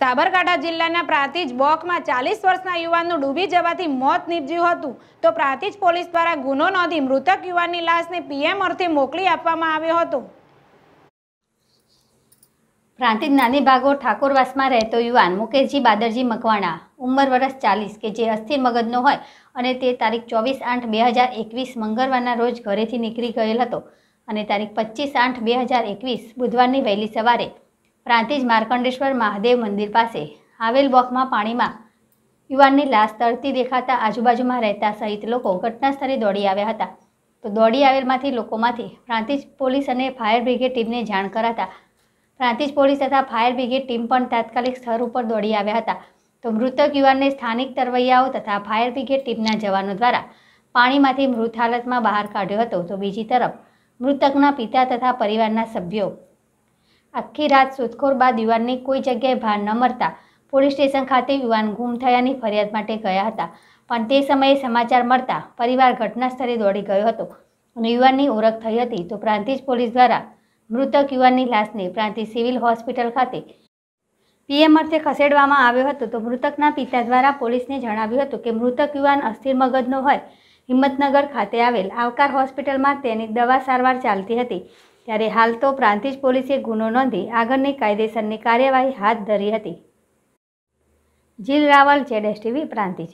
સાબરકાંઠા જિલ્લાના પ્રાંતિજ બોકમાં ચાલીસ વર્ષના યુવાનનું ડૂબી જવાથી મોત નીપજ્યું હતું તો પ્રાતિજ પોલીસ દ્વારા ગુનો નોંધી મૃતક યુવાનની લાશને પીએમ અર્થે મોકલી આપવામાં આવ્યો હતો પ્રાંતિજ નાની ભાગો ઠાકોરવાસમાં રહેતો યુવાન મુકેશજી બાદરજી મકવાણા ઉંમર વર્ષ ચાલીસ કે જે અસ્થિર મગજનો હોય અને તે તારીખ ચોવીસ આઠ બે હજાર એકવીસ મંગળવારના રોજ ઘરેથી નીકળી ગયેલ હતો અને તારીખ પચીસ આઠ બે હજાર એકવીસ બુધવારની વહેલી સવારે પ્રાંતિજ માર્કંડેશ્વર મહાદેવ મંદિર પાસે આવેલ બોકમાં પાણીમાં યુવાનની લાશ તરતી દેખાતા આજુબાજુમાં રહેતા સહિત લોકો ઘટનાસ્થળે દોડી આવ્યા હતા તો દોડી આવેલમાંથી લોકોમાંથી પ્રાંતિજ પોલીસ અને ફાયર બ્રિગેડ ટીમને જાણ કરાતા પ્રાંતિજ પોલીસ તથા ફાયર બ્રિગેડ ટીમ પણ તાત્કાલિક સ્થળ ઉપર દોડી આવ્યા હતા તો મૃતક યુવાનને સ્થાનિક તરવૈયાઓ તથા ફાયર બ્રિગેડ ટીમના જવાનો દ્વારા પાણીમાંથી મૃત હાલતમાં બહાર કાઢ્યો હતો તો બીજી તરફ મૃતકના પિતા તથા પરિવારના સભ્યો આખી રાત શોધખોર બાદ યુવાનને કોઈ જગ્યાએ ભાર ન મળતા પોલીસ સ્ટેશન ખાતે યુવાન ગુમ થયાની ફરિયાદ માટે ગયા હતા પણ તે સમયે સમાચાર મળતા પરિવાર ઘટના સ્થળે દોડી ગયો હતો અને યુવાનની ઓળખ થઈ હતી તો પ્રાંતિજ પોલીસ દ્વારા મૃતક યુવાનની લાશને પ્રાંતિજ સિવિલ હોસ્પિટલ ખાતે પીએમ અર્થે ખસેડવામાં આવ્યો હતો તો મૃતકના પિતા દ્વારા પોલીસને જણાવ્યું હતું કે મૃતક યુવાન અસ્થિર મગજનો હોય હિંમતનગર ખાતે આવેલ આવકાર હોસ્પિટલમાં તેની દવા સારવાર ચાલતી હતી ત્યારે હાલ તો પ્રાંતિજ પોલીસે ગુનો નોંધી આગળની કાયદેસરની કાર્યવાહી હાથ ધરી હતી Jeel Raval Z S TV Prantij